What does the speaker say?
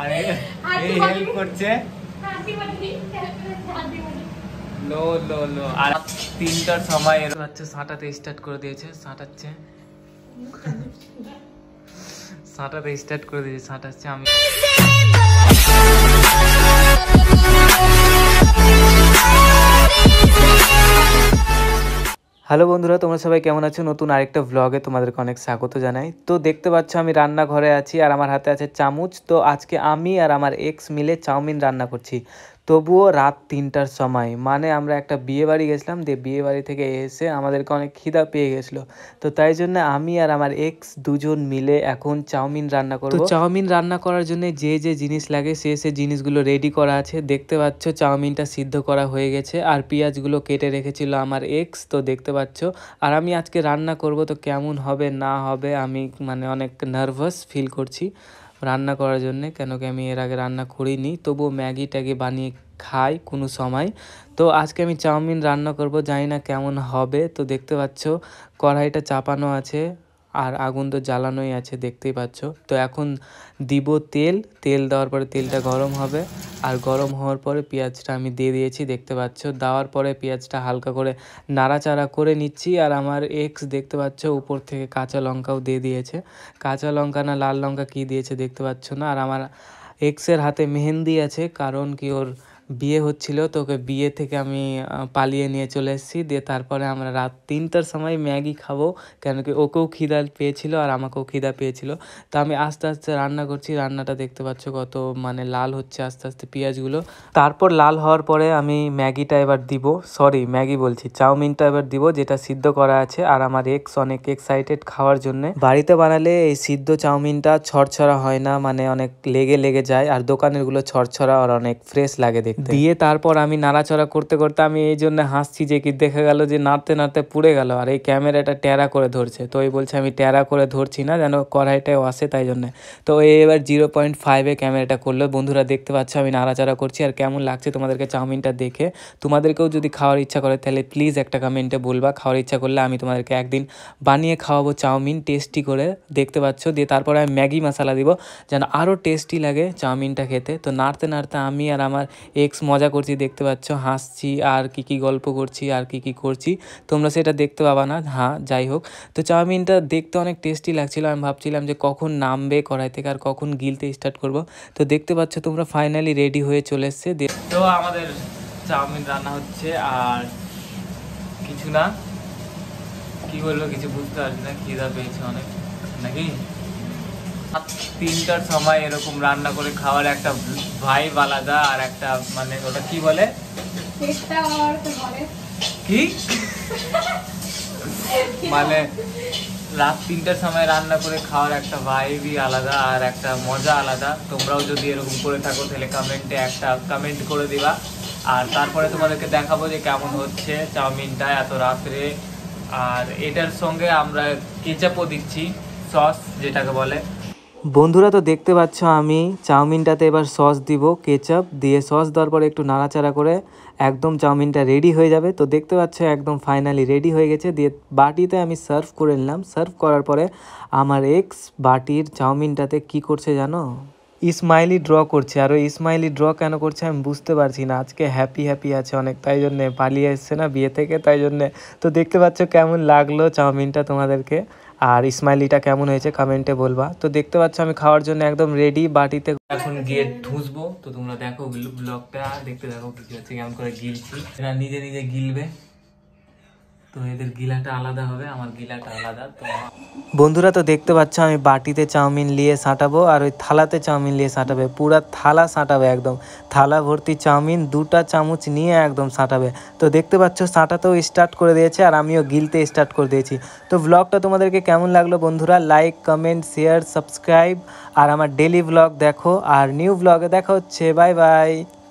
আরে এই হেল্প করছে লো লো লো আর তিনটার সময় এর হচ্ছে সাঁটাতে স্টার্ট করে দিয়েছে সাঁটাচ্ছে সাঁটাতে স্টার্ট করে দিয়েছে সাঁটাচ্ছে আমি হ্যালো বন্ধুরা তোমরা সবাই কেমন আছো নতুন আরেকটা ভ্লগে তোমাদেরকে অনেক স্বাগত জানাই তো দেখতে পাচ্ছ আমি রান্নাঘরে আছি আর আমার হাতে আছে চামচ তো আজকে আমি আর আমার এক্স মিলে চাউমিন রান্না করছি তবুও রাত তিনটার সময় মানে আমরা একটা বিয়ে বাড়ি গেছিলাম দিয়ে বিয়ে বাড়ি থেকে এসে আমাদেরকে অনেক খিদা পেয়ে গেছিলো তো তাই জন্য আমি আর আমার এক্স দুজন মিলে এখন চাউমিন রান্না করবো চাউমিন রান্না করার জন্য যে যে জিনিস লাগে সে সে জিনিসগুলো রেডি করা আছে দেখতে পাচ্ছ চাউমিনটা সিদ্ধ করা হয়ে গেছে আর পেঁয়াজগুলো কেটে রেখেছিল আমার এক্স তো দেখতে পাচ্ছ আর আমি আজকে রান্না করব তো কেমন হবে না হবে আমি মানে অনেক নার্ভাস ফিল করছি রান্না করার জন্যে কেন কি আমি এর আগে রান্না করিনি তবুও ম্যাগি ট্যাগি বানিয়ে খাই কোনো সময় তো আজকে আমি চাউমিন রান্না করব জানি না কেমন হবে তো দেখতে পাচ্ছ কড়াইটা চাপানো আছে আর আগুন তো জ্বালানোই আছে দেখতেই পাচ্ছ তো এখন দিব তেল তেল দেওয়ার পরে তেলটা গরম হবে আর গরম হওয়ার পরে পেঁয়াজটা আমি দিয়ে দিয়েছি দেখতে পাচ্ছ দেওয়ার পরে পেঁয়াজটা হালকা করে নাড়াচাড়া করে নিচ্ছি আর আমার এক্স দেখতে পাচ্ছ উপর থেকে কাঁচা লঙ্কাও দিয়ে দিয়েছে কাঁচা লঙ্কা না লাল লঙ্কা কি দিয়েছে দেখতে পাচ্ছ না আর আমার এক্সের হাতে মেহেন্দি আছে কারণ কি ওর বিয়ে হচ্ছিল তো ওকে বিয়ে থেকে আমি পালিয়ে নিয়ে চলে এসেছি দিয়ে তারপরে আমরা রাত তিনটার সময় ম্যাগি খাবো কেন কি ওকেও খিদা পেয়েছিল আর আমাকেও খিদা পেয়েছিল তো আমি আস্তে আস্তে রান্না করছি রান্নাটা দেখতে পাচ্ছ কত মানে লাল হচ্ছে আস্তে আস্তে পেঁয়াজগুলো তারপর লাল হওয়ার পরে আমি ম্যাগিটা এবার দিব সরি ম্যাগি বলছি চাউমিনটা এবার দিব যেটা সিদ্ধ করা আছে আর আমার এক্স অনেক এক্সাইটেড খাওয়ার জন্য বাড়িতে বানালে এই সিদ্ধ চাউমিনটা ছড়ছড়া হয় না মানে অনেক লেগে লেগে যায় আর দোকানেরগুলো ছড়ছড়া আর অনেক ফ্রেশ লাগে দেখতে দিয়ে তারপর আমি নাড়াচড়া করতে করতে আমি এই জন্য হাসছি যে কি দেখা গেল যে নাড়তে নাড়তে পুড়ে গেল আর এই ক্যামেরাটা ট্যারা করে ধরছে তো এই বলছে আমি ট্যারা করে ধরছি না যেন কড়াইটাও আসে তাই জন্য তো এই এবার জিরো পয়েন্ট ফাইভে ক্যামেরাটা করলো বন্ধুরা দেখতে পাচ্ছ আমি নাড়াচাড়া করছি আর কেমন লাগছে তোমাদেরকে চাউমিনটা দেখে তোমাদেরকেও যদি খাওয়ার ইচ্ছা করে তাহলে প্লিজ একটা কমেন্টে বলবা খাওয়ার ইচ্ছা করলে আমি তোমাদেরকে একদিন বানিয়ে খাওয়াবো চাউমিন টেস্টি করে দেখতে পাচ্ছ দিয়ে তারপরে আমি ম্যাগি মশলা দিব যেন আরও টেস্টি লাগে চাউমিনটা খেতে তো নাড়তে নাড়তে আমি আর আমার এক অনেক মজা করছি দেখতে পাচ্ছ হাসছি আর কি কি গল্প করছি আর কি কি করছি তোমরা সেটা দেখতে পাবা না হ্যাঁ যাই হোক তো চাউমিনটা দেখতে অনেক টেস্টি লাগছিল আমি ভাবছিলাম যে কখন নামবে কড়াই থেকে আর কখন গিলতে স্টার্ট করব তো দেখতে পাচ্ছ তোমরা ফাইনালি রেডি হয়ে চলে এসছে তো আমাদের চাউমিন রান্না হচ্ছে আর কিছু না কি বলবো কিছু বুঝতে পারছি না খিদা পেয়েছে অনেক নাকি তিনটার সময় এরকম রান্না করে খাওয়ার একটা ভাইব আলাদা আর একটা মানে ওটা কি বলে কি মানে রাত তিনটার সময় রান্না করে খাওয়ার একটা ভাইবই আলাদা আর একটা মজা আলাদা তোমরাও যদি এরকম করে থাকো তাহলে কমেন্টে একটা কমেন্ট করে দিবা আর তারপরে তোমাদেরকে দেখাবো যে কেমন হচ্ছে চাউমিনটা এত রাত্রে আর এটার সঙ্গে আমরা কেচাপও দিচ্ছি সস যেটাকে বলে বন্ধুরা তো দেখতে পাচ্ছ আমি চাউমিনটাতে এবার সস দিব কেচাপ দিয়ে সস দেওয়ার পরে একটু নাড়াচাড়া করে একদম চাউমিনটা রেডি হয়ে যাবে তো দেখতে পাচ্ছ একদম ফাইনালি রেডি হয়ে গেছে দিয়ে বাটিতে আমি সার্ভ করে নিলাম সার্ভ করার পরে আমার এক্স বাটির চাউমিনটাতে কি করছে জানো ইসমাইলি ড্র করছে আর ওই ইসমাইলি ড্র কেন করছে আমি বুঝতে পারছি না আজকে হ্যাপি হ্যাপি আছে অনেক তাই জন্যে পালিয়ে এসছে না বিয়ে থেকে তাই জন্যে তো দেখতে পাচ্ছ কেমন লাগলো চাউমিনটা তোমাদেরকে আর ইসমাইলিটা কেমন হয়েছে কমেন্টে বলবা তো দেখতে পাচ্ছ আমি খাওয়ার জন্য একদম রেডি বাটিতে এখন গিয়ে ঠুসবো তো তোমরা দেখো ব্লগটা দেখতে দেখো কি হচ্ছে কেমন করে গিলছি নিজে নিজে গিলবে তো গিলাটা আলাদা হবে আমার বন্ধুরা তো দেখতে পাচ্ছ আমি বাটিতে চাউমিন নিয়ে সাঁটাবো আর ওই থালাতে চাউমিন নিয়ে সাঁটাবে পুরা থালা সাঁটাবে একদম থালা ভর্তি চাউমিন দুটা চামচ নিয়ে একদম সাঁটাবে তো দেখতে পাচ্ছ সাঁটাতেও স্টার্ট করে দিয়েছে আর আমিও গিলতে স্টার্ট করে দিয়েছি তো ব্লগটা তোমাদেরকে কেমন লাগলো বন্ধুরা লাইক কমেন্ট শেয়ার সাবস্ক্রাইব আর আমার ডেলি ব্লগ দেখো আর নিউ ব্লগে দেখা হচ্ছে বাই বাই